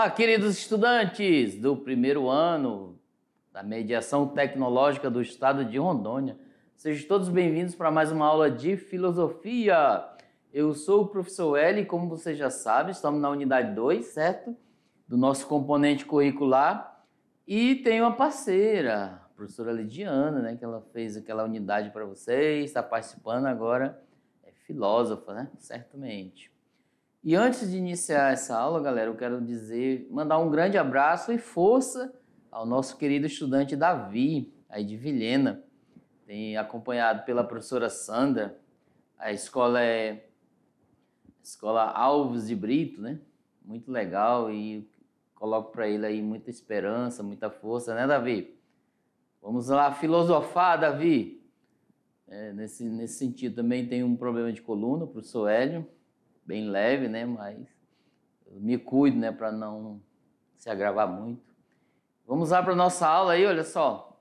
Olá, queridos estudantes do primeiro ano da Mediação Tecnológica do Estado de Rondônia. Sejam todos bem-vindos para mais uma aula de filosofia. Eu sou o professor L, como você já sabe, estamos na unidade 2, certo? Do nosso componente curricular. E tenho uma parceira, a professora Lidiana, né, que ela fez aquela unidade para vocês, está participando agora, é filósofa, né? Certamente. E antes de iniciar essa aula, galera, eu quero dizer, mandar um grande abraço e força ao nosso querido estudante Davi, aí de Vilhena. Tem acompanhado pela professora Sandra. A escola é Escola Alves de Brito, né? Muito legal e coloco para ele aí muita esperança, muita força, né, Davi? Vamos lá filosofar, Davi. É, nesse, nesse sentido também tem um problema de coluna, o professor Hélio bem leve, né? Mas me cuido, né? Para não se agravar muito. Vamos lá para nossa aula aí, olha só.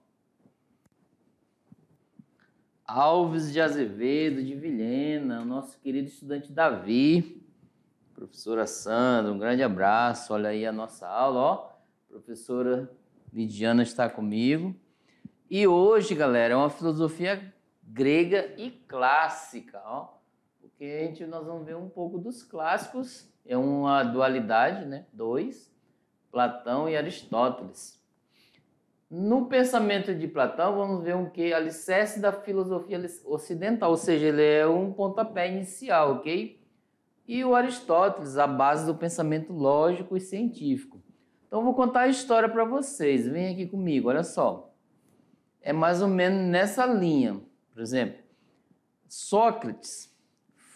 Alves de Azevedo de Vilhena, nosso querido estudante Davi, professora Sandra, um grande abraço. Olha aí a nossa aula, ó. Professora Lidiana está comigo. E hoje, galera, é uma filosofia grega e clássica, ó a gente, nós vamos ver um pouco dos clássicos, é uma dualidade, né? Dois, Platão e Aristóteles. No pensamento de Platão, vamos ver um que alicerce da filosofia ocidental, ou seja, ele é um pontapé inicial, ok? E o Aristóteles, a base do pensamento lógico e científico. Então, vou contar a história para vocês. Vem aqui comigo, olha só. É mais ou menos nessa linha. Por exemplo, Sócrates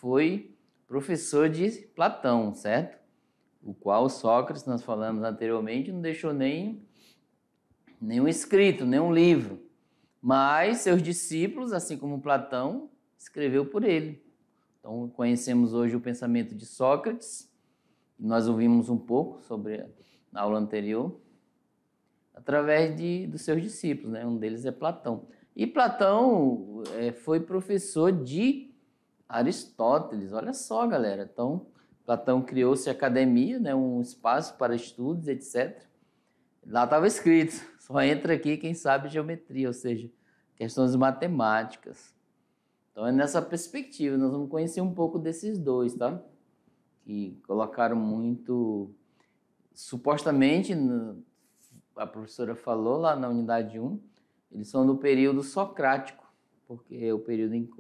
foi professor de Platão, certo? O qual Sócrates, nós falamos anteriormente, não deixou nem nenhum escrito, nenhum livro. Mas seus discípulos, assim como Platão, escreveu por ele. Então conhecemos hoje o pensamento de Sócrates, nós ouvimos um pouco sobre na aula anterior, através de, dos seus discípulos, né? um deles é Platão. E Platão é, foi professor de Aristóteles. Olha só, galera. Então, Platão criou-se academia, né, um espaço para estudos, etc. Lá estava escrito: só entra aqui quem sabe geometria, ou seja, questões matemáticas. Então, é nessa perspectiva, nós vamos conhecer um pouco desses dois, tá? Que colocaram muito. Supostamente, a professora falou lá na unidade 1, eles são do período socrático, porque é o período em que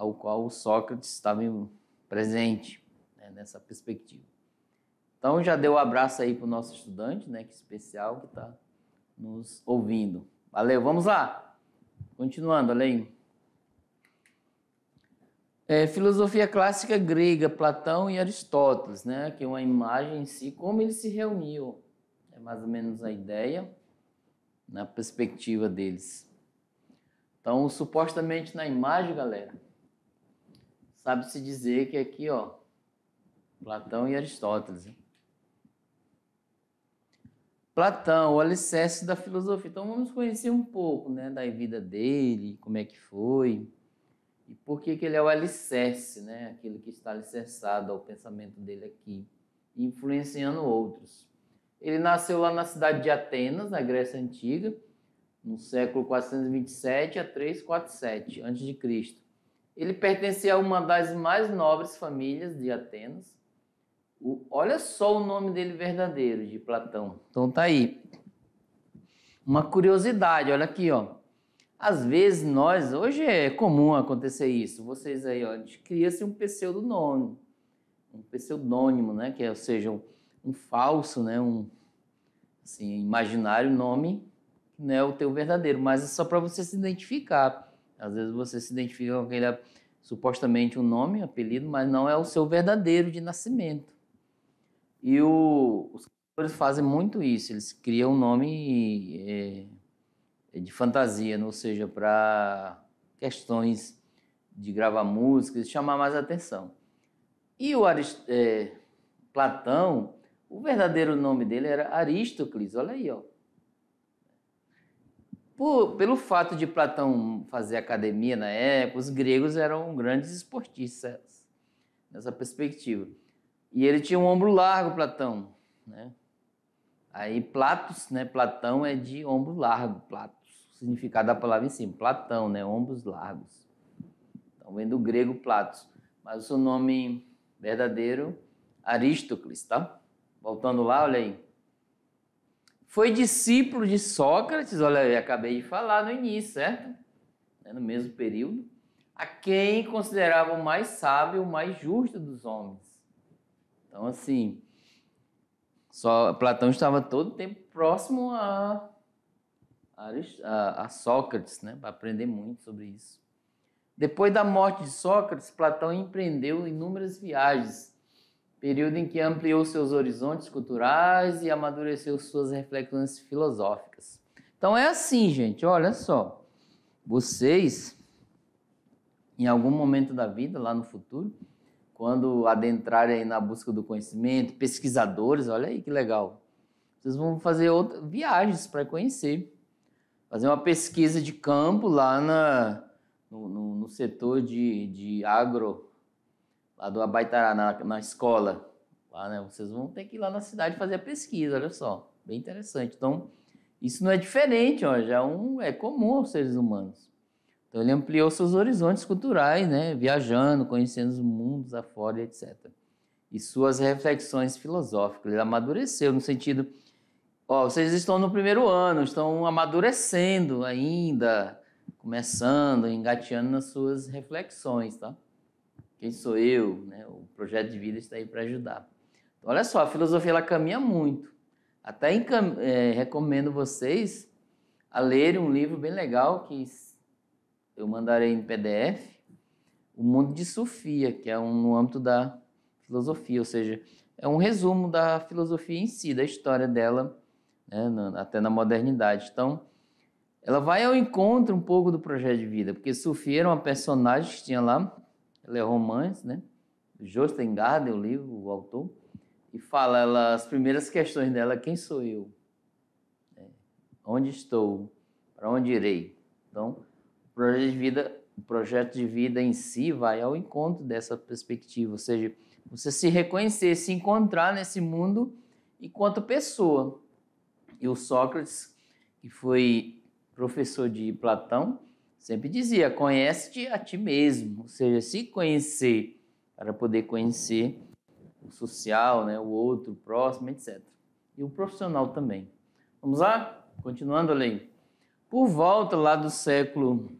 ao qual o Sócrates estava presente né, nessa perspectiva. Então já deu um abraço aí para o nosso estudante, né, que especial que está nos ouvindo. Valeu, vamos lá. Continuando, além. É, filosofia clássica grega, Platão e Aristóteles, né? Que é uma imagem em si, como eles se reuniam, é mais ou menos a ideia na perspectiva deles. Então, supostamente na imagem, galera, sabe-se dizer que aqui, ó, Platão e Aristóteles. Platão, o alicerce da filosofia. Então vamos conhecer um pouco né, da vida dele, como é que foi, e por que, que ele é o alicerce, né, aquilo que está alicerçado ao pensamento dele aqui, influenciando outros. Ele nasceu lá na cidade de Atenas, na Grécia Antiga, no século 427 a 347 a.C. Ele pertencia a uma das mais nobres famílias de Atenas. O, olha só o nome dele verdadeiro, de Platão. Então tá aí. Uma curiosidade, olha aqui, ó. Às vezes nós, hoje é comum acontecer isso. Vocês aí, ó, cria-se um pseudonome, um pseudônimo, né, que é, ou seja, um, um falso, né, um assim, imaginário nome, né? o teu verdadeiro, mas é só para você se identificar. Às vezes você se identifica com aquele supostamente um nome, um apelido, mas não é o seu verdadeiro de nascimento. E o, os cantores fazem muito isso, eles criam um nome é, é de fantasia, né? ou seja, para questões de gravar músicas, chamar mais atenção. E o Arist é, Platão, o verdadeiro nome dele era Arístocles, olha aí, ó. Por, pelo fato de Platão fazer academia na época, os gregos eram grandes esportistas nessa perspectiva. E ele tinha um ombro largo, Platão. Né? Aí Platos, né? Platão é de ombro largo, Platos, significado da palavra em si, Platão, né? Ombros largos. Então vem do grego Platos, mas o seu nome verdadeiro Arístocles, tá? Voltando lá, olha aí foi discípulo de Sócrates, olha, eu acabei de falar no início, certo? Né, no mesmo período, a quem considerava o mais sábio, o mais justo dos homens. Então, assim, só Platão estava todo o tempo próximo a, a, a Sócrates, né? Para aprender muito sobre isso. Depois da morte de Sócrates, Platão empreendeu inúmeras viagens período em que ampliou seus horizontes culturais e amadureceu suas reflexões filosóficas. Então é assim, gente, olha só. Vocês, em algum momento da vida, lá no futuro, quando adentrarem na busca do conhecimento, pesquisadores, olha aí que legal. Vocês vão fazer outra, viagens para conhecer. Fazer uma pesquisa de campo lá na, no, no, no setor de, de agro lá do Abaitará, na, na escola. Lá, né, vocês vão ter que ir lá na cidade fazer a pesquisa, olha só. Bem interessante. Então, isso não é diferente, ó, já é, um, é comum aos seres humanos. Então, ele ampliou seus horizontes culturais, né, viajando, conhecendo os mundos afora, etc. E suas reflexões filosóficas. Ele amadureceu no sentido. Ó, vocês estão no primeiro ano, estão amadurecendo ainda, começando, engateando nas suas reflexões, tá? quem sou eu, né? o projeto de vida está aí para ajudar. Então, olha só, a filosofia ela caminha muito. Até é, recomendo vocês a lerem um livro bem legal que eu mandarei em PDF, O Mundo de Sofia, que é um, no âmbito da filosofia, ou seja, é um resumo da filosofia em si, da história dela, né, até na modernidade. Então, ela vai ao encontro um pouco do projeto de vida, porque Sofia era uma personagem que tinha lá Le Romance, né? Josten Garden, o livro, o autor, e fala ela, as primeiras questões dela, quem sou eu? É, onde estou? Para onde irei? Então, o projeto de vida, o projeto de vida em si vai ao encontro dessa perspectiva, ou seja, você se reconhecer, se encontrar nesse mundo enquanto pessoa. E o Sócrates, que foi professor de Platão, sempre dizia: conhece-te a ti mesmo, ou seja, se conhecer para poder conhecer o social, né, o outro, o próximo, etc. E o profissional também. Vamos lá? Continuando além Por volta lá do século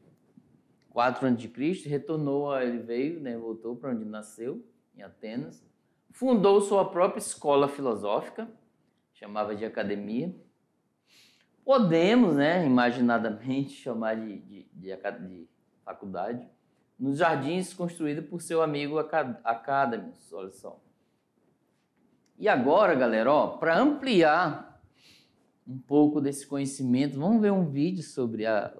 4 a.C., retornou, ele veio, né, voltou para onde nasceu, em Atenas, fundou sua própria escola filosófica, chamava de Academia, Podemos, né, imaginadamente, chamar de, de, de, de faculdade, nos jardins construído por seu amigo Academus, olha só. E agora, galera, ó, para ampliar um pouco desse conhecimento, vamos ver um vídeo sobre a,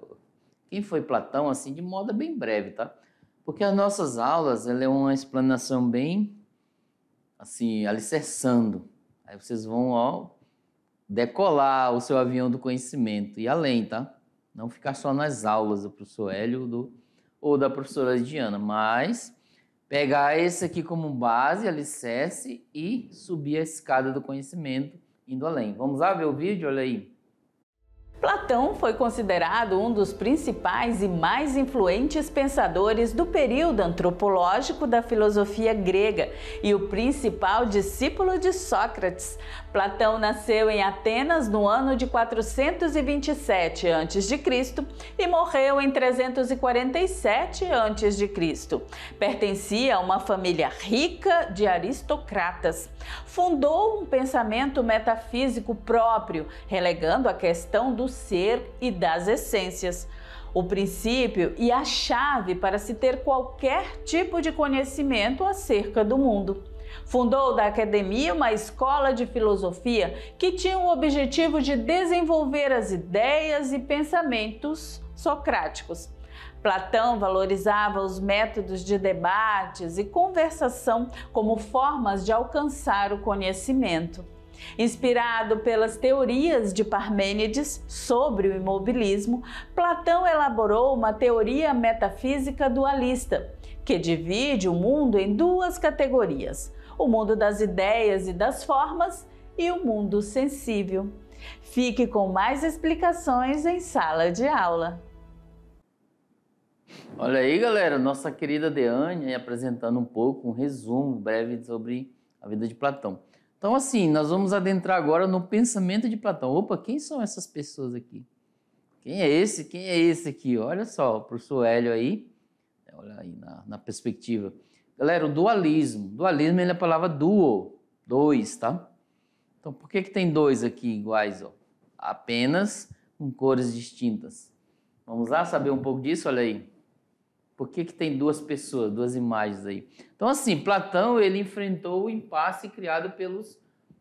quem foi Platão, assim, de moda bem breve, tá? Porque as nossas aulas, ela é uma explanação bem, assim, alicerçando. Aí vocês vão, ó, decolar o seu avião do conhecimento e além, tá? Não ficar só nas aulas do professor Hélio do, ou da professora Diana, mas pegar esse aqui como base, alicerce e subir a escada do conhecimento indo além. Vamos lá ver o vídeo? Olha aí. Platão foi considerado um dos principais e mais influentes pensadores do período antropológico da filosofia grega e o principal discípulo de Sócrates. Platão nasceu em Atenas no ano de 427 a.C. e morreu em 347 a.C. Pertencia a uma família rica de aristocratas. Fundou um pensamento metafísico próprio, relegando a questão do ser e das essências, o princípio e a chave para se ter qualquer tipo de conhecimento acerca do mundo. Fundou da academia uma escola de filosofia que tinha o objetivo de desenvolver as ideias e pensamentos socráticos. Platão valorizava os métodos de debates e conversação como formas de alcançar o conhecimento. Inspirado pelas teorias de Parmênides sobre o imobilismo, Platão elaborou uma teoria metafísica dualista, que divide o mundo em duas categorias: o mundo das ideias e das formas e o mundo sensível. Fique com mais explicações em sala de aula. Olha aí, galera, nossa querida Deane apresentando um pouco, um resumo breve sobre a vida de Platão. Então, assim, nós vamos adentrar agora no pensamento de Platão. Opa, quem são essas pessoas aqui? Quem é esse? Quem é esse aqui? Olha só, o professor Hélio aí, olha aí na, na perspectiva. Galera, o dualismo. Dualismo é a palavra duo, dois, tá? Então, por que, que tem dois aqui iguais? Ó? Apenas com cores distintas. Vamos lá saber um pouco disso? Olha aí. Por que, que tem duas pessoas, duas imagens aí? Então, assim, Platão ele enfrentou o impasse criado pelos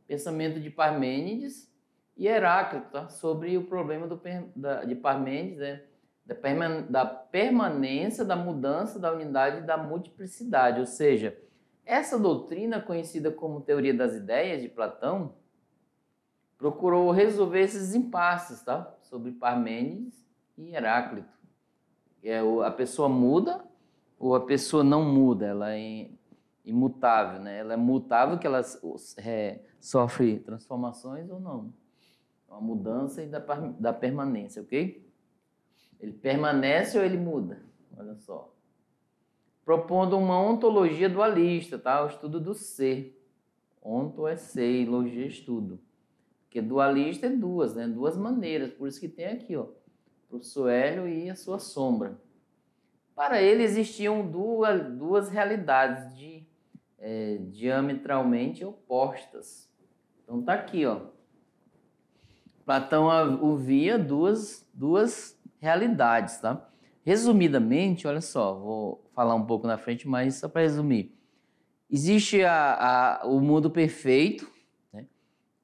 pensamentos de Parmênides e Heráclito tá? sobre o problema do, da, de Parmênides, né? da, perman, da permanência, da mudança, da unidade e da multiplicidade. Ou seja, essa doutrina, conhecida como teoria das ideias de Platão, procurou resolver esses impasses tá? sobre Parmênides e Heráclito. É, a pessoa muda ou a pessoa não muda, ela é imutável, né? Ela é mutável que ela é, sofre transformações ou não. É uma mudança e da, da permanência, ok? Ele permanece ou ele muda? Olha só. Propondo uma ontologia dualista, tá? O estudo do ser. Onto é ser, logia é estudo. Porque dualista é duas, né? Duas maneiras. Por isso que tem aqui, ó professor Hélio e a sua sombra. Para ele existiam duas, duas realidades de, é, diametralmente opostas. Então tá aqui, ó. Platão o via duas, duas realidades, tá? Resumidamente, olha só, vou falar um pouco na frente, mas só para resumir. Existe a, a, o mundo perfeito, né?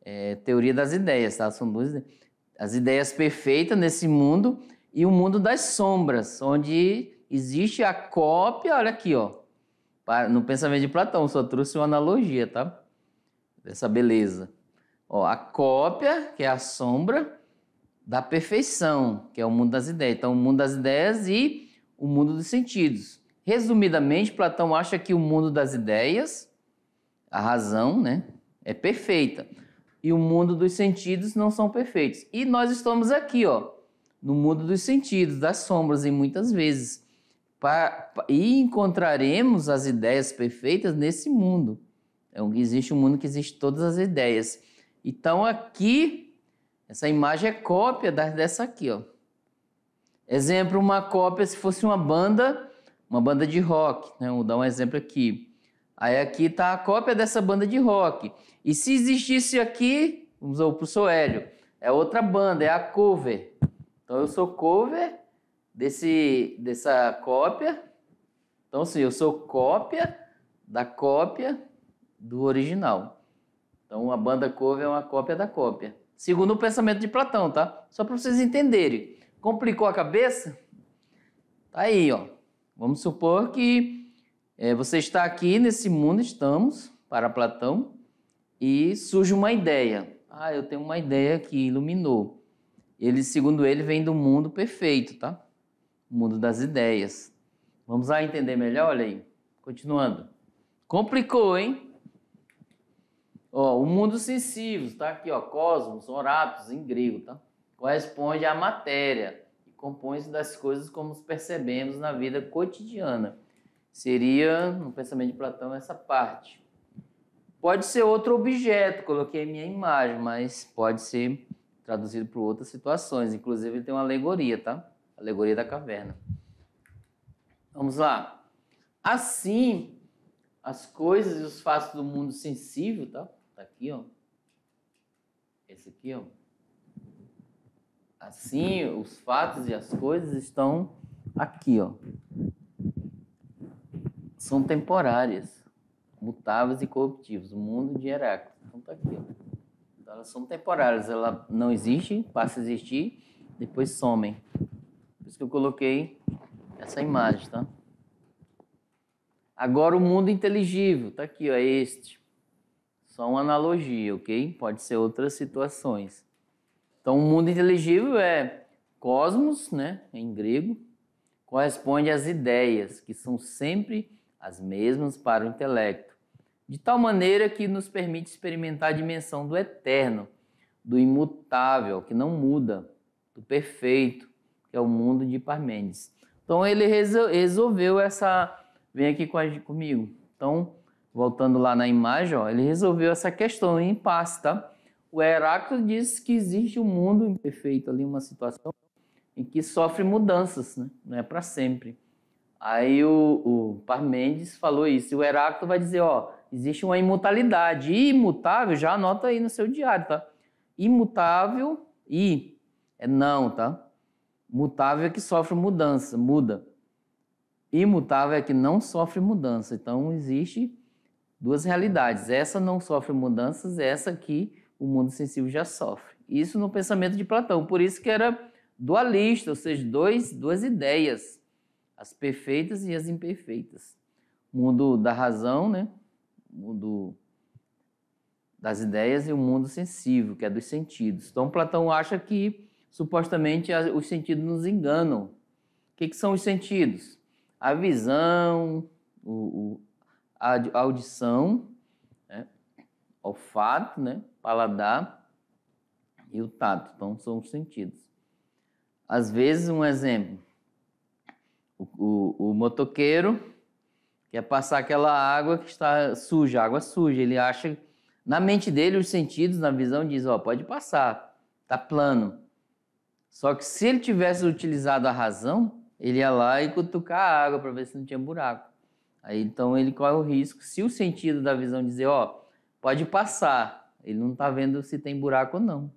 é, teoria das ideias, tá? São duas ideias as ideias perfeitas nesse mundo e o mundo das sombras, onde existe a cópia, olha aqui, ó. No pensamento de Platão, só trouxe uma analogia, tá? Dessa beleza. Ó, a cópia, que é a sombra da perfeição, que é o mundo das ideias. Então, o mundo das ideias e o mundo dos sentidos. Resumidamente, Platão acha que o mundo das ideias, a razão, né, é perfeita e o mundo dos sentidos não são perfeitos. E nós estamos aqui, ó, no mundo dos sentidos, das sombras, e muitas vezes. Pra, e encontraremos as ideias perfeitas nesse mundo. É existe um mundo que existe todas as ideias. Então, aqui, essa imagem é cópia dessa aqui, ó. Exemplo, uma cópia se fosse uma banda, uma banda de rock, né? Vou dar um exemplo aqui. Aí aqui está a cópia dessa banda de rock. E se existisse aqui, vamos ao o Suélio, é outra banda, é a cover. Então eu sou cover desse, dessa cópia. Então, sim, eu sou cópia da cópia do original. Então, a banda cover é uma cópia da cópia. Segundo o pensamento de Platão, tá? Só para vocês entenderem. Complicou a cabeça? Tá aí, ó. Vamos supor que é, você está aqui nesse mundo, estamos, para Platão, e surge uma ideia. Ah, eu tenho uma ideia que iluminou. Ele, segundo ele, vem do mundo perfeito, tá? O mundo das ideias. Vamos lá entender melhor, olha aí. Continuando. Complicou, hein? Ó, o mundo sensível, tá aqui, ó, cosmos, oratos em grego, tá? Corresponde à matéria e compõe-se das coisas como os percebemos na vida cotidiana. Seria, no pensamento de Platão, essa parte. Pode ser outro objeto, coloquei a minha imagem, mas pode ser traduzido para outras situações. Inclusive, ele tem uma alegoria, tá? Alegoria da caverna. Vamos lá. Assim, as coisas e os fatos do mundo sensível, tá? Tá aqui, ó. Esse aqui, ó. Assim, os fatos e as coisas estão aqui, ó. São temporárias mutáveis e corruptivos, o mundo de Heráclito. Então está aqui. Então, elas são temporárias, ela não existe, passa a existir, depois somem. Por isso que eu coloquei essa imagem, tá? Agora o mundo inteligível, tá aqui, ó, é este. Só uma analogia, ok? Pode ser outras situações. Então o mundo inteligível é cosmos, né, em grego, corresponde às ideias, que são sempre as mesmas para o intelecto de tal maneira que nos permite experimentar a dimensão do eterno, do imutável, que não muda, do perfeito, que é o mundo de Parmênides. Então ele resolveu essa. Vem aqui comigo. Então, voltando lá na imagem, ó, ele resolveu essa questão em paz, tá? O Heráclito diz que existe um mundo imperfeito ali, uma situação em que sofre mudanças, né? Não é para sempre. Aí o, o falou isso. o Heráclito vai dizer, ó, existe uma imutabilidade. Imutável, já anota aí no seu diário, tá? Imutável e é não, tá? Mutável é que sofre mudança, muda. Imutável é que não sofre mudança. Então existe duas realidades. Essa não sofre mudanças, essa aqui o mundo sensível já sofre. Isso no pensamento de Platão. Por isso que era dualista, ou seja, dois, duas ideias as perfeitas e as imperfeitas. O mundo da razão, né? o mundo das ideias e o mundo sensível, que é dos sentidos. Então, Platão acha que supostamente os sentidos nos enganam. O que, que são os sentidos? A visão, o, o a audição, né? olfato, né? paladar e o tato. Então, são os sentidos. Às vezes, um exemplo, o, o, motoqueiro quer passar aquela água que está suja, água suja. Ele acha, na mente dele, os sentidos, na visão, diz: ó, pode passar, tá plano. Só que se ele tivesse utilizado a razão, ele ia lá e cutucar a água para ver se não tinha buraco. Aí então ele corre o risco, se o sentido da visão dizer, ó, pode passar, ele não está vendo se tem buraco ou não.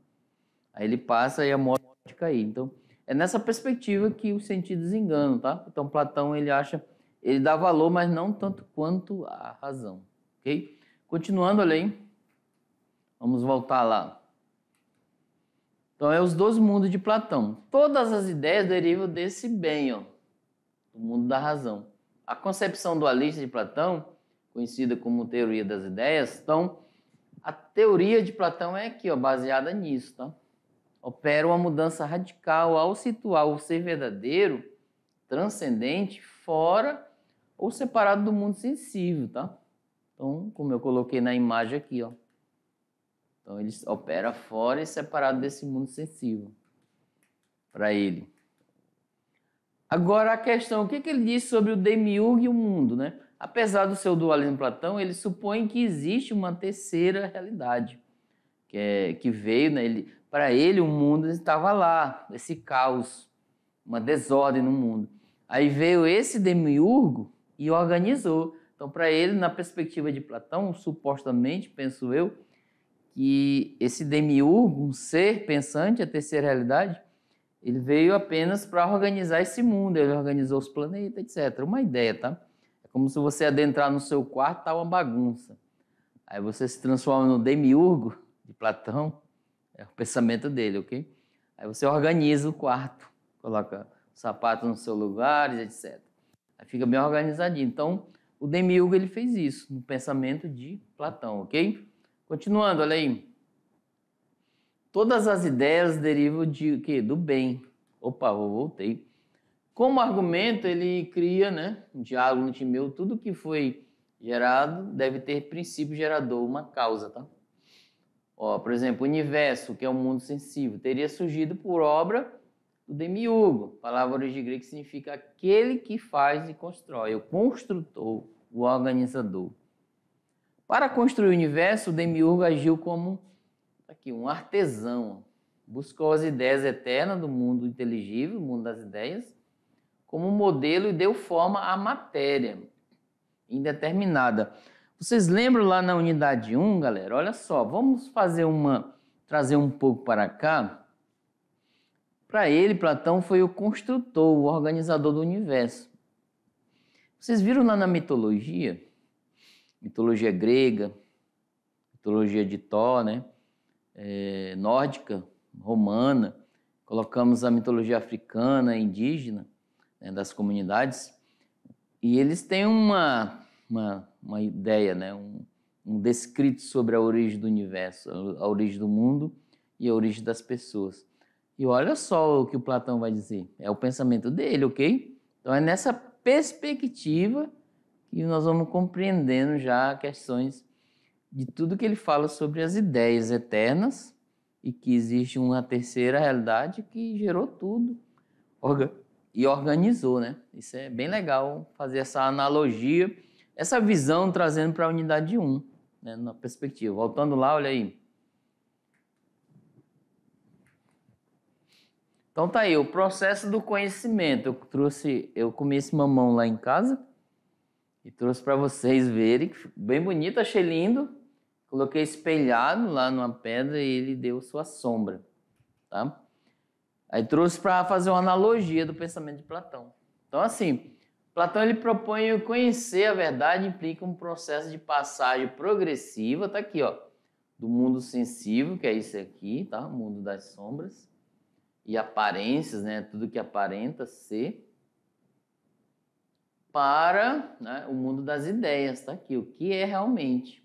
Aí ele passa e a moto pode cair. Então, é nessa perspectiva que os sentidos enganam, tá? Então Platão ele acha, ele dá valor, mas não tanto quanto a razão, ok? Continuando além, vamos voltar lá. Então é os dois mundos de Platão. Todas as ideias derivam desse bem, ó, do mundo da razão. A concepção dualista de Platão, conhecida como teoria das ideias, então a teoria de Platão é aqui, ó, baseada nisso, tá? opera uma mudança radical ao situar o ser verdadeiro, transcendente, fora ou separado do mundo sensível, tá? Então, como eu coloquei na imagem aqui, ó. Então, ele opera fora e separado desse mundo sensível para ele. Agora, a questão, o que, que ele diz sobre o demiurgo e o mundo, né? Apesar do seu dualismo Platão, ele supõe que existe uma terceira realidade, que, é, que veio, né? Ele, para ele, o mundo estava lá, esse caos, uma desordem no mundo. Aí veio esse demiurgo e organizou. Então, para ele, na perspectiva de Platão, supostamente, penso eu, que esse demiurgo, um ser pensante, a terceira realidade, ele veio apenas para organizar esse mundo, ele organizou os planetas, etc. Uma ideia, tá? É como se você adentrar no seu quarto, tá uma bagunça. Aí você se transforma no demiurgo de Platão é o pensamento dele, ok? Aí você organiza o quarto, coloca o sapato no seu lugar, etc. Aí fica bem organizadinho. Então, o Demiurgo ele fez isso no pensamento de Platão, ok? Continuando, olha aí. Todas as ideias derivam de quê? Do bem. Opa, eu voltei. Como argumento, ele cria, né, um diálogo no Timeu, tudo que foi gerado deve ter princípio gerador, uma causa, tá? Ó, por exemplo, o universo, que é o mundo sensível, teria surgido por obra do demiurgo. palavra origem grega significa aquele que faz e constrói, o construtor, o organizador. Para construir o universo, o demiurgo agiu como aqui, um artesão. Buscou as ideias eternas do mundo inteligível, o mundo das ideias, como modelo e deu forma à matéria indeterminada. Vocês lembram lá na unidade 1, galera? Olha só, vamos fazer uma trazer um pouco para cá. Para ele, Platão foi o construtor, o organizador do universo. Vocês viram lá na mitologia, mitologia grega, mitologia de Thor, né? É, nórdica, romana, colocamos a mitologia africana, indígena, né, das comunidades, e eles têm uma, uma uma ideia, né? um, um descrito sobre a origem do universo, a origem do mundo e a origem das pessoas. E olha só o que o Platão vai dizer. É o pensamento dele, ok? Então é nessa perspectiva que nós vamos compreendendo já questões de tudo que ele fala sobre as ideias eternas e que existe uma terceira realidade que gerou tudo e organizou, né? Isso é bem legal fazer essa analogia essa visão trazendo para a unidade 1, né, na perspectiva. Voltando lá, olha aí. Então tá aí, o processo do conhecimento. Eu trouxe, eu comi esse mamão lá em casa e trouxe para vocês verem, bem bonito, achei lindo. Coloquei espelhado lá numa pedra e ele deu sua sombra, tá? Aí trouxe para fazer uma analogia do pensamento de Platão. Então assim, Platão ele propõe o conhecer a verdade implica um processo de passagem progressiva, tá aqui, ó, do mundo sensível, que é isso aqui, tá? O mundo das sombras e aparências, né? Tudo que aparenta ser para né, o mundo das ideias, tá aqui, o que é realmente.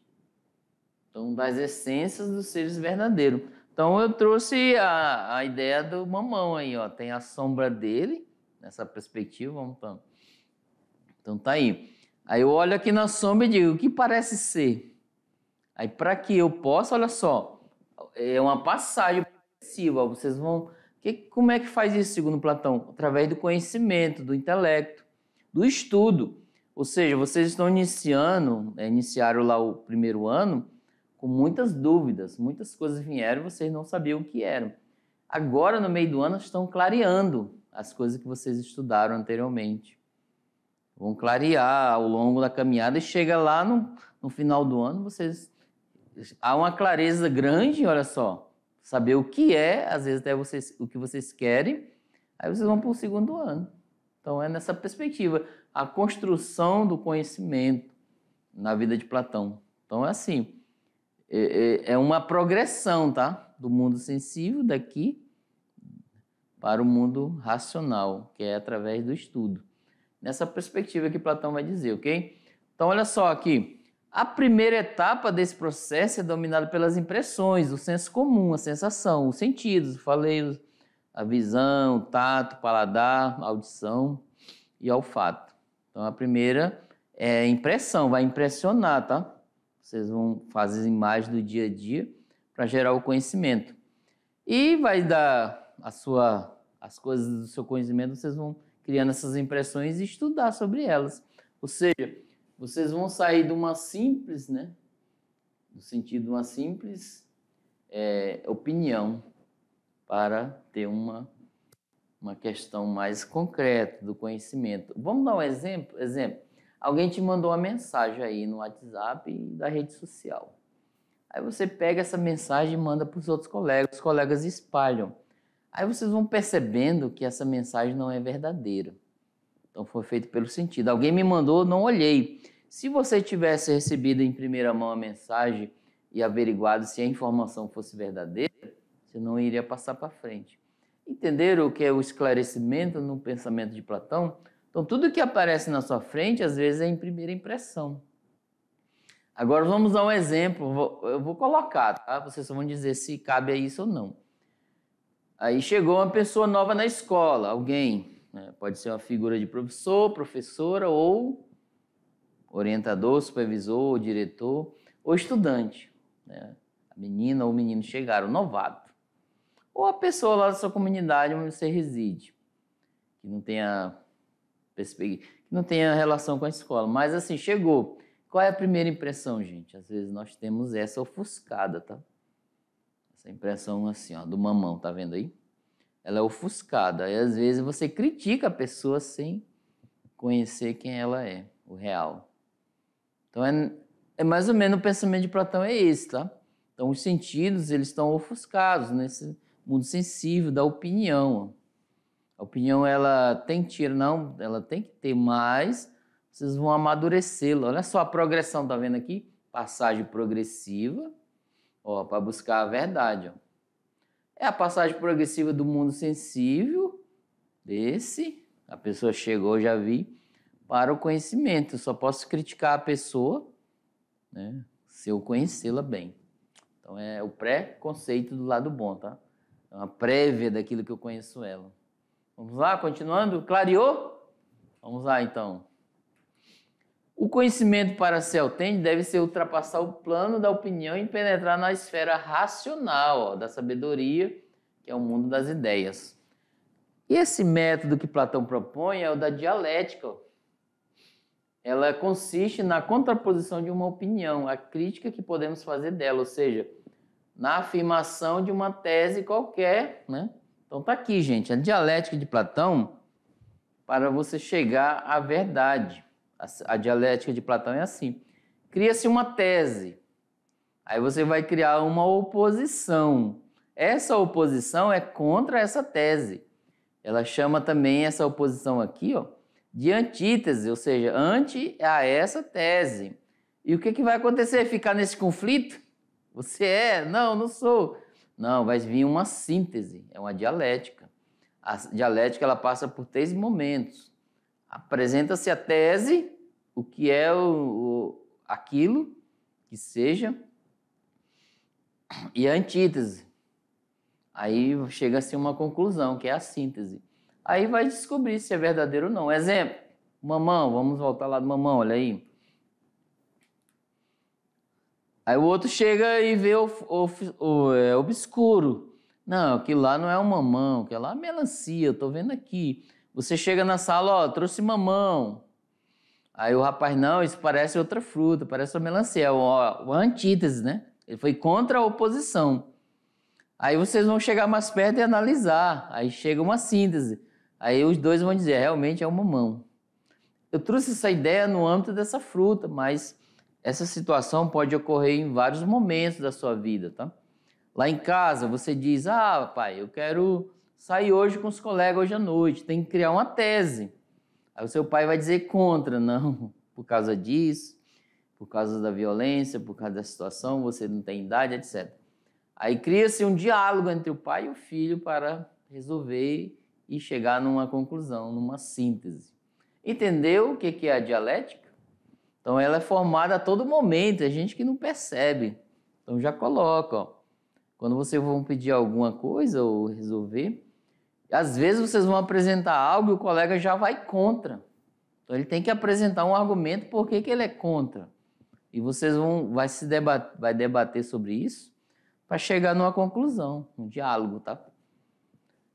Então, das essências dos seres verdadeiros. Então, eu trouxe a, a ideia do mamão aí, ó. Tem a sombra dele, nessa perspectiva, vamos então então tá aí. Aí eu olho aqui na sombra e digo, o que parece ser? Aí para que eu possa, olha só, é uma passagem progressiva. Vocês vão. Que, como é que faz isso, segundo Platão? Através do conhecimento, do intelecto, do estudo. Ou seja, vocês estão iniciando, é, iniciaram lá o primeiro ano com muitas dúvidas, muitas coisas vieram e vocês não sabiam o que eram. Agora, no meio do ano, estão clareando as coisas que vocês estudaram anteriormente vão clarear ao longo da caminhada e chega lá no, no final do ano, vocês há uma clareza grande, olha só, saber o que é, às vezes até vocês, o que vocês querem, aí vocês vão para o segundo ano. Então é nessa perspectiva, a construção do conhecimento na vida de Platão. Então é assim, é, é, é uma progressão, tá? Do mundo sensível daqui para o mundo racional, que é através do estudo nessa perspectiva que Platão vai dizer, ok? Então, olha só aqui. A primeira etapa desse processo é dominada pelas impressões, o senso comum, a sensação, os sentidos, Falei a visão, o tato, o paladar, a audição e o olfato. Então, a primeira é impressão, vai impressionar, tá? Vocês vão fazer as imagens do dia a dia para gerar o conhecimento. E vai dar a sua, as coisas do seu conhecimento, vocês vão criando essas impressões e estudar sobre elas. Ou seja, vocês vão sair de uma simples, né? No sentido de uma simples é, opinião para ter uma, uma questão mais concreta do conhecimento. Vamos dar um exemplo? Exemplo. Alguém te mandou uma mensagem aí no WhatsApp da rede social. Aí você pega essa mensagem e manda para os outros colegas. Os colegas espalham. Aí vocês vão percebendo que essa mensagem não é verdadeira. Então foi feito pelo sentido. Alguém me mandou, não olhei. Se você tivesse recebido em primeira mão a mensagem e averiguado se a informação fosse verdadeira, você não iria passar para frente. Entenderam o que é o esclarecimento no pensamento de Platão? Então, tudo que aparece na sua frente, às vezes, é em primeira impressão. Agora, vamos dar um exemplo. Eu vou colocar, tá? Vocês vão dizer se cabe a isso ou não. Aí chegou uma pessoa nova na escola, alguém. Né? Pode ser uma figura de professor, professora ou orientador, supervisor, diretor ou estudante. Né? A menina ou o menino chegaram, novato. Ou a pessoa lá da sua comunidade onde você reside, que não tenha, que não tenha relação com a escola. Mas assim, chegou. Qual é a primeira impressão, gente? Às vezes nós temos essa ofuscada, tá? Essa impressão assim, ó, do mamão, tá vendo aí? Ela é ofuscada. E às vezes você critica a pessoa sem conhecer quem ela é, o real. Então é, é mais ou menos o pensamento de Platão é esse, tá? Então os sentidos, eles estão ofuscados nesse mundo sensível da opinião. A opinião ela tem que tirar, não, ela tem que ter mais, vocês vão amadurecê-la. Olha só a progressão, tá vendo aqui? Passagem progressiva ó, para buscar a verdade. Ó. É a passagem progressiva do mundo sensível, desse, a pessoa chegou, já vi, para o conhecimento. Eu só posso criticar a pessoa né, se eu conhecê-la bem. Então é o pré-conceito do lado bom, tá? É uma prévia daquilo que eu conheço ela. Vamos lá, continuando? Clareou? Vamos lá então. O conhecimento para ser autêntico deve ser ultrapassar o plano da opinião e penetrar na esfera racional ó, da sabedoria, que é o mundo das ideias. E esse método que Platão propõe é o da dialética. Ó. Ela consiste na contraposição de uma opinião, a crítica que podemos fazer dela, ou seja, na afirmação de uma tese qualquer. Né? Então tá aqui, gente, a dialética de Platão para você chegar à verdade. Assim, a, dialética de Platão é assim. Cria-se uma tese, aí você vai criar uma oposição. Essa oposição é contra essa tese. Ela chama também essa oposição aqui ó, de antítese, ou seja, anti a essa tese. E o que, que vai acontecer? Ficar nesse conflito? Você é? Não, não sou. Não, vai vir uma síntese, é uma dialética. A dialética ela passa por três momentos. Apresenta-se a tese, o que é o, o aquilo que seja e a antítese. Aí chega-se a uma conclusão, que é a síntese. Aí vai descobrir se é verdadeiro ou não. Exemplo, mamão, vamos voltar lá do mamão, olha aí. Aí o outro chega e vê o, o, o é, obscuro. Não, aquilo lá não é um mamão, aquilo lá é melancia, eu tô vendo aqui. Você chega na sala, ó, trouxe mamão. Aí o rapaz, não, isso parece outra fruta, parece uma melancia, é uma, uma antítese, né? Ele foi contra a oposição. Aí vocês vão chegar mais perto e analisar. Aí chega uma síntese. Aí os dois vão dizer, é, realmente é uma mamão. Eu trouxe essa ideia no âmbito dessa fruta, mas essa situação pode ocorrer em vários momentos da sua vida, tá? Lá em casa, você diz, ah, pai, eu quero sair hoje com os colegas hoje à noite. Tem que criar uma tese. Aí o seu pai vai dizer contra, não, por causa disso, por causa da violência, por causa da situação, você não tem idade, etc. Aí cria-se um diálogo entre o pai e o filho para resolver e chegar numa conclusão, numa síntese. Entendeu o que é a dialética? Então ela é formada a todo momento, é gente que não percebe. Então já coloca, ó. Quando vocês vão pedir alguma coisa ou resolver, às vezes vocês vão apresentar algo e o colega já vai contra. Então ele tem que apresentar um argumento por que, ele é contra. E vocês vão vai se debater, vai debater sobre isso para chegar numa conclusão, um diálogo, tá?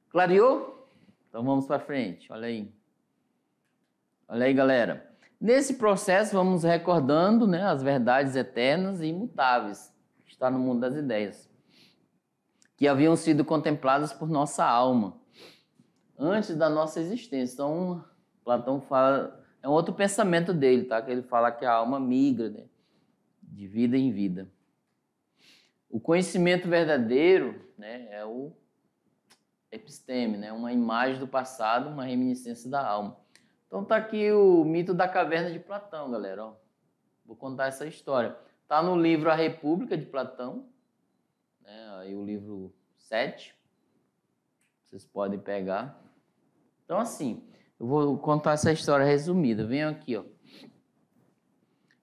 Clareou? Então vamos para frente. Olha aí. Olha aí, galera. Nesse processo vamos recordando, né, as verdades eternas e imutáveis que está no mundo das ideias, que haviam sido contempladas por nossa alma antes da nossa existência. Então, Platão fala, é um outro pensamento dele, tá? Que ele fala que a alma migra, né? De vida em vida. O conhecimento verdadeiro, né, é o episteme, né? Uma imagem do passado, uma reminiscência da alma. Então tá aqui o mito da caverna de Platão, galera, ó. Vou contar essa história. Tá no livro A República de Platão, né? Aí o livro 7. Vocês podem pegar. Então, assim, eu vou contar essa história resumida. Venham aqui, ó.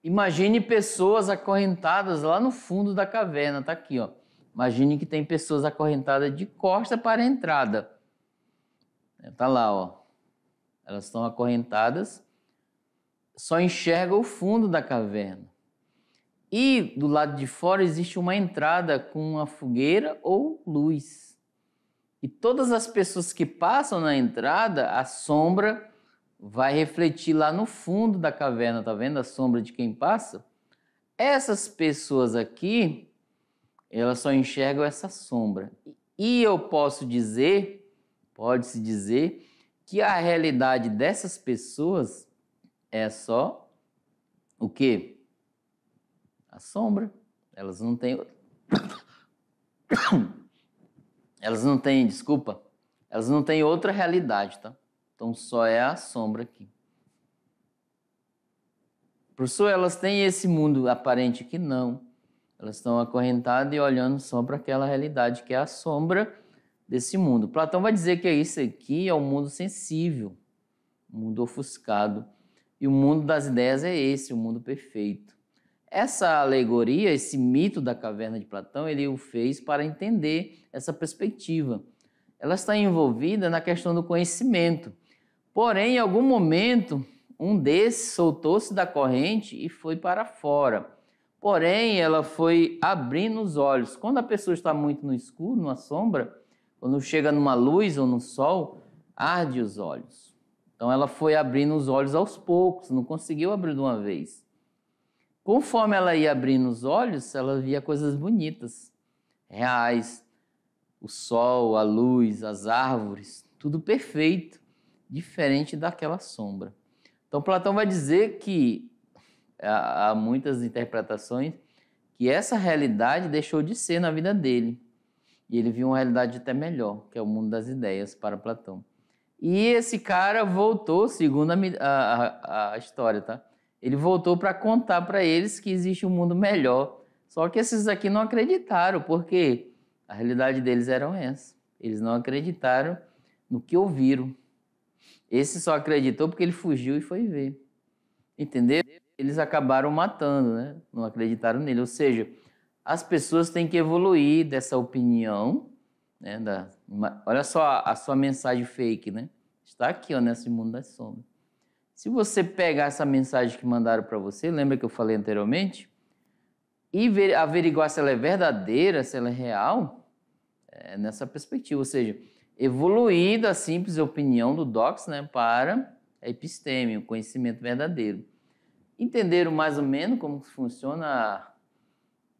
Imagine pessoas acorrentadas lá no fundo da caverna, tá aqui, ó. Imagine que tem pessoas acorrentadas de costa para a entrada. É, tá lá, ó. Elas estão acorrentadas, só enxerga o fundo da caverna. E do lado de fora existe uma entrada com uma fogueira ou luz. E todas as pessoas que passam na entrada, a sombra vai refletir lá no fundo da caverna, tá vendo a sombra de quem passa? Essas pessoas aqui, elas só enxergam essa sombra. E eu posso dizer, pode-se dizer, que a realidade dessas pessoas é só o quê? A sombra. Elas não têm. Elas não têm desculpa, elas não têm outra realidade, tá? Então só é a sombra aqui. Professor, elas têm esse mundo aparente que não. Elas estão acorrentadas e olhando só para aquela realidade que é a sombra desse mundo. Platão vai dizer que é isso aqui é o um mundo sensível, o um mundo ofuscado. E o mundo das ideias é esse, o um mundo perfeito. Essa alegoria, esse mito da caverna de Platão, ele o fez para entender essa perspectiva. Ela está envolvida na questão do conhecimento. Porém, em algum momento, um desses soltou-se da corrente e foi para fora. Porém, ela foi abrindo os olhos. Quando a pessoa está muito no escuro, numa sombra, quando chega numa luz ou no sol, arde os olhos. Então, ela foi abrindo os olhos aos poucos, não conseguiu abrir de uma vez. Conforme ela ia abrindo os olhos, ela via coisas bonitas, reais, o sol, a luz, as árvores, tudo perfeito, diferente daquela sombra. Então Platão vai dizer que há muitas interpretações que essa realidade deixou de ser na vida dele. E ele viu uma realidade até melhor, que é o mundo das ideias para Platão. E esse cara voltou, segundo a, a, a história, tá? ele voltou para contar para eles que existe um mundo melhor. Só que esses aqui não acreditaram, porque a realidade deles era essa. Eles não acreditaram no que ouviram. Esse só acreditou porque ele fugiu e foi ver. Entendeu? Eles acabaram matando, né? Não acreditaram nele. Ou seja, as pessoas têm que evoluir dessa opinião. Né? Da... Olha só a, a sua mensagem fake, né? Está aqui, ó, nesse mundo das sombras. Se você pegar essa mensagem que mandaram para você, lembra que eu falei anteriormente? E ver, averiguar se ela é verdadeira, se ela é real, é nessa perspectiva. Ou seja, evoluir da simples opinião do Docs né, para a episteme, o conhecimento verdadeiro. Entenderam mais ou menos como funciona a,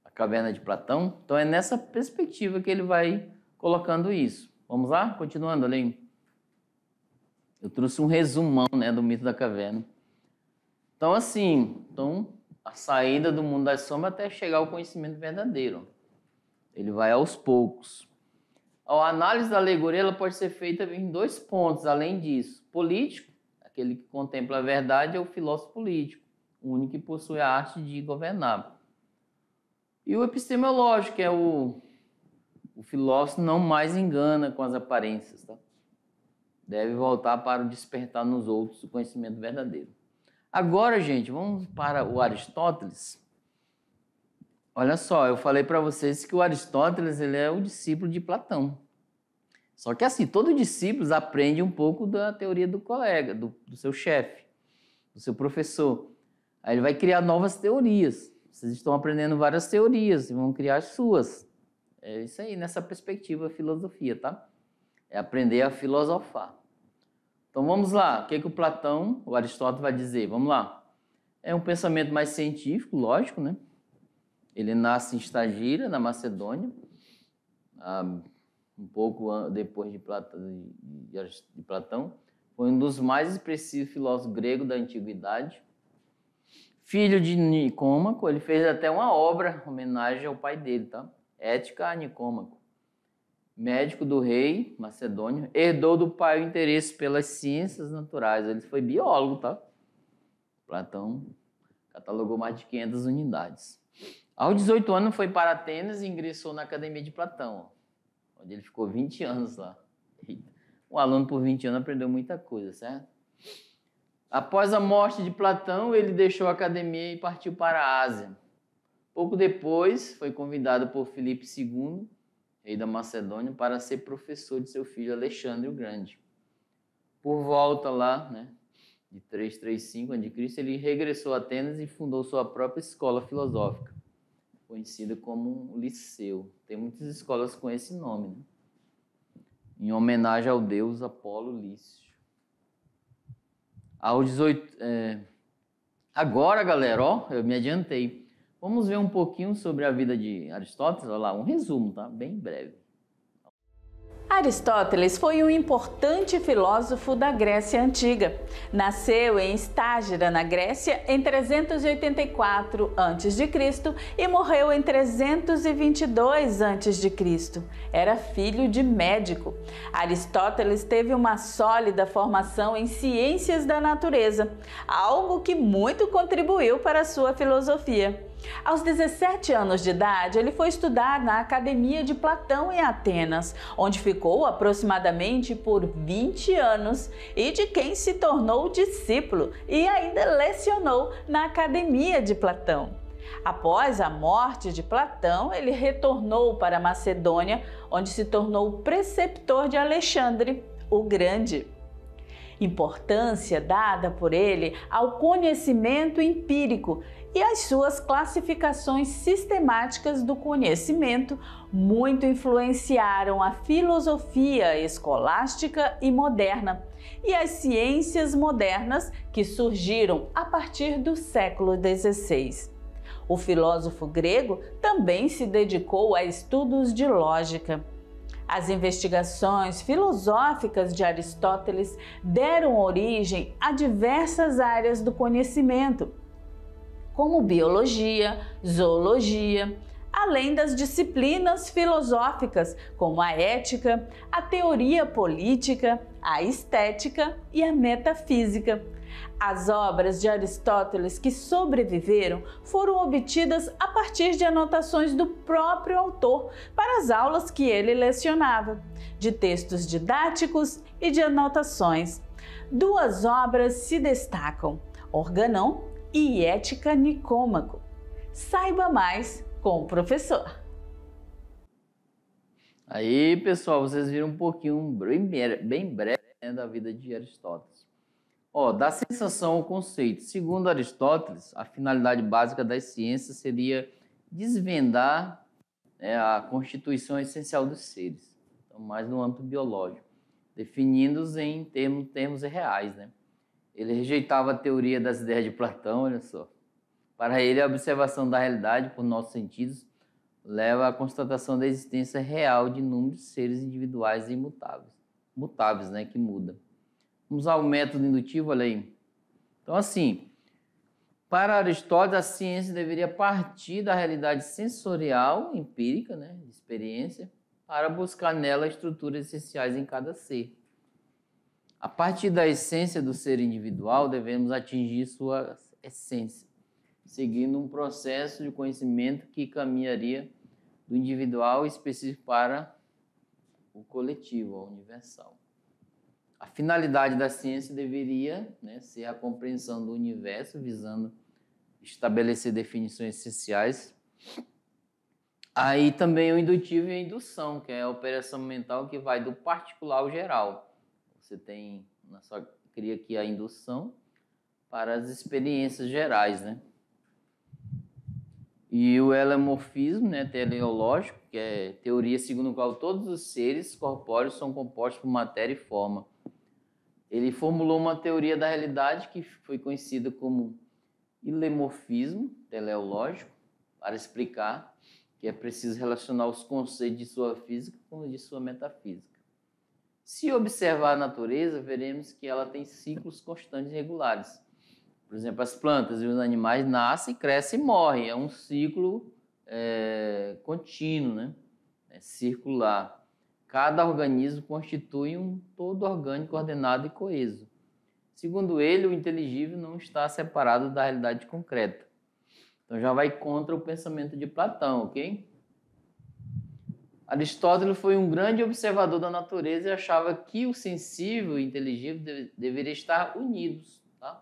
a caverna de Platão? Então é nessa perspectiva que ele vai colocando isso. Vamos lá? Continuando, Alenho. Eu trouxe um resumão né, do mito da caverna. Então, assim, então, a saída do mundo das sombras até chegar ao conhecimento verdadeiro. Ele vai aos poucos. A análise da alegoria ela pode ser feita em dois pontos, além disso. Político, aquele que contempla a verdade, é o filósofo político, o único que possui a arte de governar. E o epistemológico, que é o, o filósofo não mais engana com as aparências. Tá? deve voltar para o despertar nos outros o conhecimento verdadeiro. Agora, gente, vamos para o Aristóteles. Olha só, eu falei para vocês que o Aristóteles ele é o discípulo de Platão. Só que assim, todo discípulo aprende um pouco da teoria do colega, do, do seu chefe, do seu professor. Aí ele vai criar novas teorias. Vocês estão aprendendo várias teorias e vão criar as suas. É isso aí, nessa perspectiva, filosofia, tá? É aprender a filosofar. Então vamos lá, o que, que o Platão, o Aristóteles vai dizer? Vamos lá. É um pensamento mais científico, lógico, né? Ele nasce em Stagira, na Macedônia, ah, um pouco depois de Platão. Foi um dos mais expressivos filósofos gregos da antiguidade. Filho de Nicômaco, ele fez até uma obra, homenagem ao pai dele, tá? Ética a Nicômaco médico do rei macedônio, herdou do pai o interesse pelas ciências naturais. Ele foi biólogo, tá? Platão catalogou mais de 500 unidades. Aos 18 anos foi para Atenas e ingressou na Academia de Platão, onde ele ficou 20 anos lá. Um aluno por 20 anos aprendeu muita coisa, certo? Após a morte de Platão, ele deixou a academia e partiu para a Ásia. Pouco depois, foi convidado por Filipe II rei da Macedônia, para ser professor de seu filho Alexandre o Grande. Por volta lá, né, de 335 a.C., ele regressou a Atenas e fundou sua própria escola filosófica, conhecida como Liceu. Tem muitas escolas com esse nome, né? em homenagem ao deus Apolo Lício. Aos 18. É... Agora, galera, ó, eu me adiantei. Vamos ver um pouquinho sobre a vida de Aristóteles, olha lá, um resumo, tá? Bem breve. Aristóteles foi um importante filósofo da Grécia Antiga. Nasceu em Estágira, na Grécia, em 384 a.C. e morreu em 322 a.C. Era filho de médico. Aristóteles teve uma sólida formação em ciências da natureza, algo que muito contribuiu para a sua filosofia. Aos 17 anos de idade, ele foi estudar na Academia de Platão em Atenas, onde ficou aproximadamente por 20 anos e de quem se tornou discípulo e ainda lecionou na Academia de Platão. Após a morte de Platão, ele retornou para Macedônia, onde se tornou preceptor de Alexandre o Grande. Importância dada por ele ao conhecimento empírico e as suas classificações sistemáticas do conhecimento muito influenciaram a filosofia escolástica e moderna e as ciências modernas que surgiram a partir do século XVI. O filósofo grego também se dedicou a estudos de lógica. As investigações filosóficas de Aristóteles deram origem a diversas áreas do conhecimento, como biologia, zoologia, além das disciplinas filosóficas, como a ética, a teoria política, a estética e a metafísica. As obras de Aristóteles que sobreviveram foram obtidas a partir de anotações do próprio autor para as aulas que ele lecionava, de textos didáticos e de anotações. Duas obras se destacam: Organão e Ética Nicômaco. Saiba mais com o professor. Aí, pessoal, vocês viram um pouquinho bem breve né, da vida de Aristóteles. Ó, da sensação ao conceito. Segundo Aristóteles, a finalidade básica das ciências seria desvendar né, a constituição essencial dos seres, então, mais no âmbito biológico, definindo-os em termos, termos reais, né? Ele rejeitava a teoria das ideias de Platão, olha só. Para ele, a observação da realidade por nossos sentidos leva à constatação da existência real de inúmeros seres individuais e imutáveis, mutáveis, né, que muda. Vamos ao método indutivo, olha aí. Então, assim, para Aristóteles, a ciência deveria partir da realidade sensorial, empírica, né, de experiência, para buscar nela estruturas essenciais em cada ser. A partir da essência do ser individual, devemos atingir sua essência, seguindo um processo de conhecimento que caminharia do individual específico para o coletivo, o universal. A finalidade da ciência deveria né, ser a compreensão do universo, visando estabelecer definições essenciais. Aí também o indutivo e a indução, que é a operação mental que vai do particular ao geral você tem na sua cria aqui a indução para as experiências gerais, né? E o elemorfismo, né, teleológico, que é teoria segundo a qual todos os seres corpóreos são compostos por matéria e forma. Ele formulou uma teoria da realidade que foi conhecida como ilemorfismo teleológico, para explicar que é preciso relacionar os conceitos de sua física com os de sua metafísica. Se observar a natureza, veremos que ela tem ciclos constantes e regulares. Por exemplo, as plantas e os animais nascem, crescem e morrem. É um ciclo é, contínuo, né? É circular. Cada organismo constitui um todo orgânico ordenado e coeso. Segundo ele, o inteligível não está separado da realidade concreta. Então já vai contra o pensamento de Platão, ok? Aristóteles foi um grande observador da natureza e achava que o sensível e o inteligível deve, deveriam estar unidos. Tá?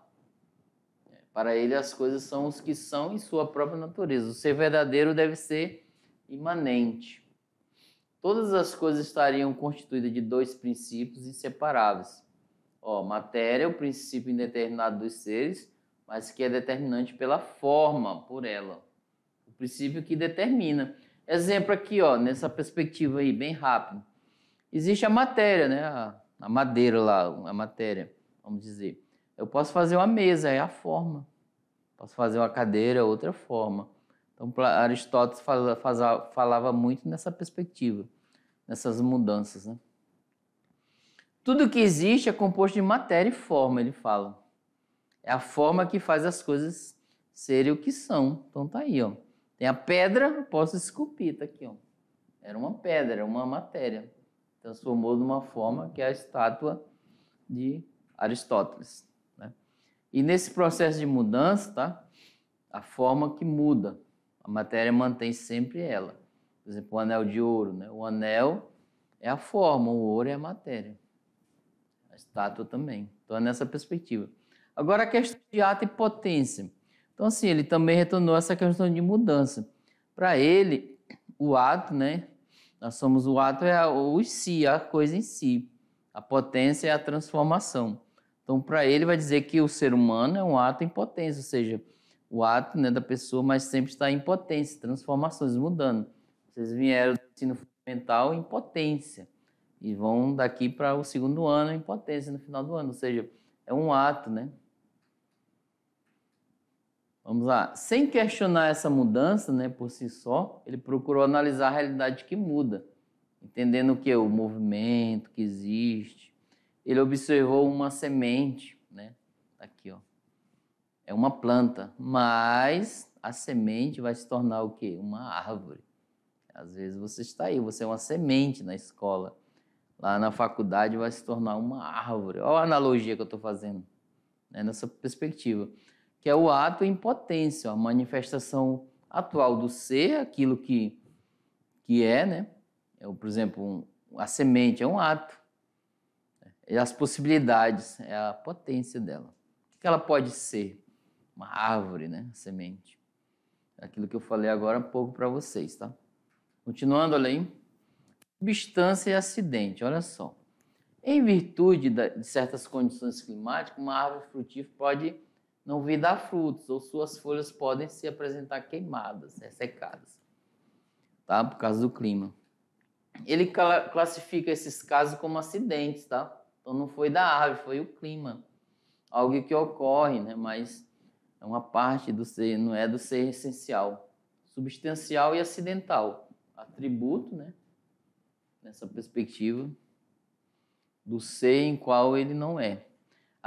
É, para ele, as coisas são os que são em sua própria natureza. O ser verdadeiro deve ser imanente. Todas as coisas estariam constituídas de dois princípios inseparáveis. Ó, matéria é o princípio indeterminado dos seres, mas que é determinante pela forma, por ela. O princípio que determina. Exemplo aqui, ó, nessa perspectiva aí, bem rápido. Existe a matéria, né? A, madeira lá, a matéria, vamos dizer. Eu posso fazer uma mesa, é a forma. Posso fazer uma cadeira, outra forma. Então, Aristóteles falava muito nessa perspectiva, nessas mudanças. Né? Tudo que existe é composto de matéria e forma, ele fala. É a forma que faz as coisas serem o que são. Então, tá aí, ó. Tem a pedra, posso esculpir, tá aqui, ó. Era uma pedra, uma matéria. Transformou de uma forma que é a estátua de Aristóteles. Né? E nesse processo de mudança, tá? A forma que muda. A matéria mantém sempre ela. Por exemplo, o anel de ouro, né? O anel é a forma, o ouro é a matéria. A estátua também. Então é nessa perspectiva. Agora a questão de ato e potência. Então, assim, ele também retornou essa questão de mudança. Para ele, o ato, né? Nós somos o ato, é o si, a coisa em si. A potência é a transformação. Então, para ele, vai dizer que o ser humano é um ato em potência, ou seja, o ato né, da pessoa, mas sempre está em potência, transformações, mudando. Vocês vieram do ensino fundamental em potência e vão daqui para o segundo ano em potência no final do ano, ou seja, é um ato, né? Vamos lá. Sem questionar essa mudança né, por si só, ele procurou analisar a realidade que muda, entendendo o que? O movimento que existe. Ele observou uma semente, né? Tá aqui, ó. É uma planta, mas a semente vai se tornar o quê? Uma árvore. Às vezes você está aí, você é uma semente na escola. Lá na faculdade vai se tornar uma árvore. Olha a analogia que eu estou fazendo, né, nessa perspectiva que é o ato em potência, a manifestação atual do ser, aquilo que, que é, né? Eu, é, por exemplo, um, a semente é um ato. E né? é as possibilidades, é a potência dela. O que ela pode ser? Uma árvore, né? A semente. É aquilo que eu falei agora há pouco para vocês, tá? Continuando, além, Substância e acidente, olha só. Em virtude de certas condições climáticas, uma árvore frutífera pode não vir dar frutos, ou suas folhas podem se apresentar queimadas, ressecadas, né, tá? Por causa do clima. Ele classifica esses casos como acidentes, tá? Então não foi da árvore, foi o clima. Algo que ocorre, né? Mas é uma parte do ser, não é do ser essencial. Substancial e acidental. Atributo, né? Nessa perspectiva do ser em qual ele não é.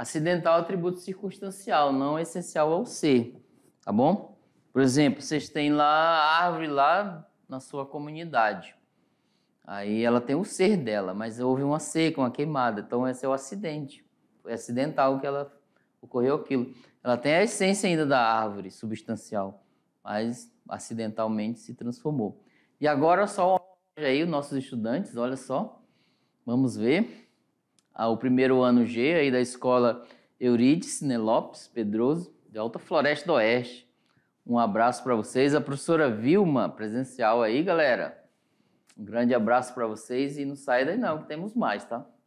Acidental é atributo circunstancial, não é essencial ao ser, tá bom? Por exemplo, vocês têm lá a árvore lá na sua comunidade. Aí ela tem o ser dela, mas houve uma seca, uma queimada, então esse é o acidente. Foi acidental que ela ocorreu aquilo. Ela tem a essência ainda da árvore substancial, mas acidentalmente se transformou. E agora só aí os nossos estudantes, olha só. Vamos ver ao ah, primeiro ano G aí da escola Euridice né, Lopes Pedroso, de Alta Floresta do Oeste. Um abraço para vocês. A professora Vilma, presencial aí, galera. Um grande abraço para vocês e não saia daí não, que temos mais, tá?